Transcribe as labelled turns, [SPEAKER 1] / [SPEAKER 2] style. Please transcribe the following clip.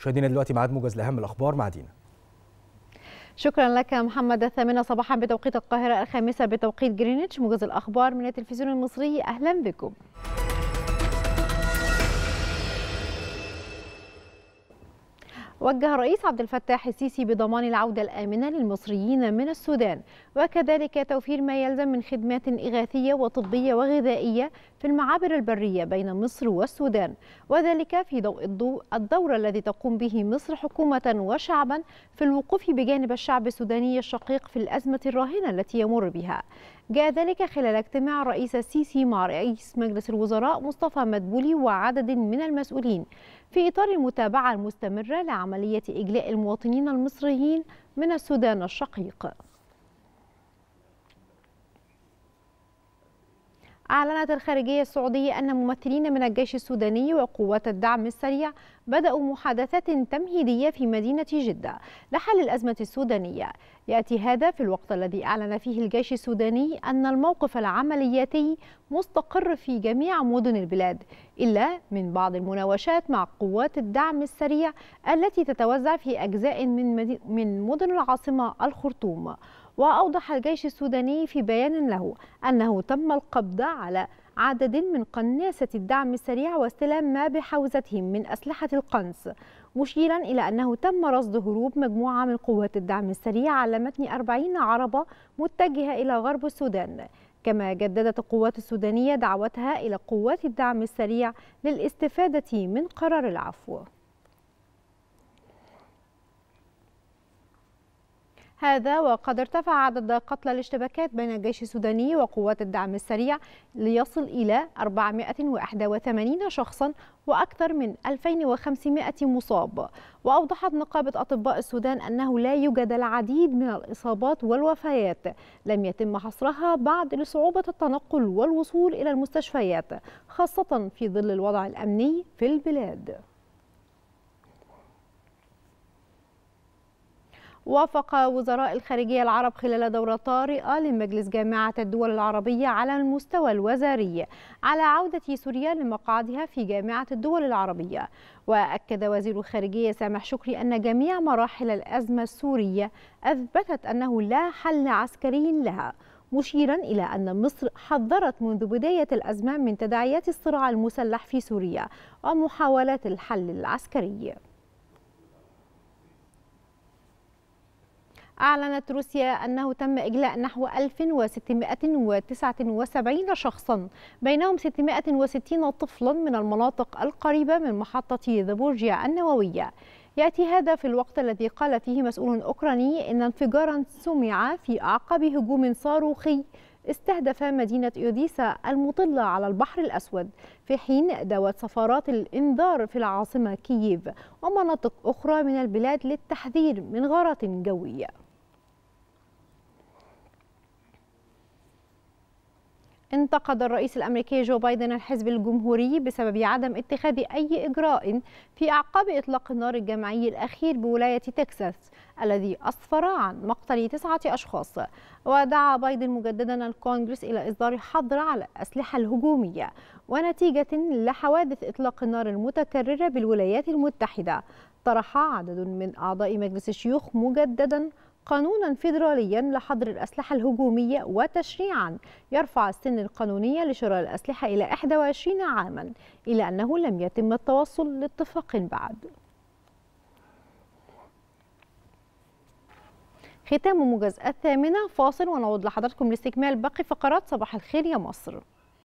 [SPEAKER 1] مشاهدينا دلوقتي ميعاد موجز لاهم الاخبار مع دينا شكرا لك محمد الثامنة صباحا بتوقيت القاهرة الخامسة بتوقيت جرينتش موجز الأخبار من التلفزيون المصري أهلا بكم وجه الرئيس عبد الفتاح السيسي بضمان العودة الآمنة للمصريين من السودان وكذلك توفير ما يلزم من خدمات إغاثية وطبية وغذائية في المعابر البرية بين مصر والسودان وذلك في ضوء الضوء الدور الذي تقوم به مصر حكومة وشعبا في الوقوف بجانب الشعب السوداني الشقيق في الأزمة الراهنة التي يمر بها جاء ذلك خلال اجتماع الرئيس السيسي مع رئيس مجلس الوزراء مصطفى مدبولي وعدد من المسؤولين في إطار المتابعة المستمرة لعملية إجلاء المواطنين المصريين من السودان الشقيق أعلنت الخارجية السعودية أن ممثلين من الجيش السوداني وقوات الدعم السريع بدأوا محادثات تمهيدية في مدينة جدة لحل الأزمة السودانية يأتي هذا في الوقت الذي أعلن فيه الجيش السوداني أن الموقف العملياتي مستقر في جميع مدن البلاد إلا من بعض المناوشات مع قوات الدعم السريع التي تتوزع في أجزاء من مدن العاصمة الخرطوم وأوضح الجيش السوداني في بيان له أنه تم القبض على عدد من قناصة الدعم السريع واستلام ما بحوزتهم من أسلحة القنص مشيرا إلى أنه تم رصد هروب مجموعة من قوات الدعم السريع على متن 40 عربة متجهة إلى غرب السودان كما جددت القوات السودانية دعوتها إلى قوات الدعم السريع للاستفادة من قرار العفو هذا وقد ارتفع عدد قتلى الاشتباكات بين الجيش السوداني وقوات الدعم السريع ليصل إلى 481 شخصا وأكثر من 2500 مصاب وأوضحت نقابة أطباء السودان أنه لا يوجد العديد من الإصابات والوفيات لم يتم حصرها بعد لصعوبة التنقل والوصول إلى المستشفيات خاصة في ظل الوضع الأمني في البلاد وافق وزراء الخارجية العرب خلال دورة طارئة لمجلس جامعة الدول العربية على المستوى الوزاري على عودة سوريا لمقعدها في جامعة الدول العربية وأكد وزير الخارجية سامح شكري أن جميع مراحل الأزمة السورية أثبتت أنه لا حل عسكري لها مشيرا إلى أن مصر حذرت منذ بداية الأزمة من تداعيات الصراع المسلح في سوريا ومحاولات الحل العسكري أعلنت روسيا أنه تم إجلاء نحو 1679 شخصا بينهم 660 طفلا من المناطق القريبة من محطة ذبورجيا النووية يأتي هذا في الوقت الذي قال فيه مسؤول أوكراني إن انفجارا سمع في أعقب هجوم صاروخي استهدف مدينة يوديسا المطلة على البحر الأسود في حين دوت سفارات الإنذار في العاصمة كييف ومناطق أخرى من البلاد للتحذير من غارات جوية انتقد الرئيس الامريكي جو بايدن الحزب الجمهوري بسبب عدم اتخاذ اي اجراء في اعقاب اطلاق النار الجماعي الاخير بولايه تكساس الذي اسفر عن مقتل تسعه اشخاص ودعا بايدن مجددا الكونغرس الى اصدار حظر على الاسلحه الهجوميه ونتيجه لحوادث اطلاق النار المتكرره بالولايات المتحده طرح عدد من اعضاء مجلس الشيوخ مجددا قانونا فيدراليا لحظر الأسلحة الهجومية وتشريعا يرفع السن القانونيه لشراء الأسلحة إلى 21 عاما إلا أنه لم يتم التوصل لاتفاق بعد ختام موجز الثامنه فاصل ونعود لحضراتكم لاستكمال باقي فقرات صباح الخير يا مصر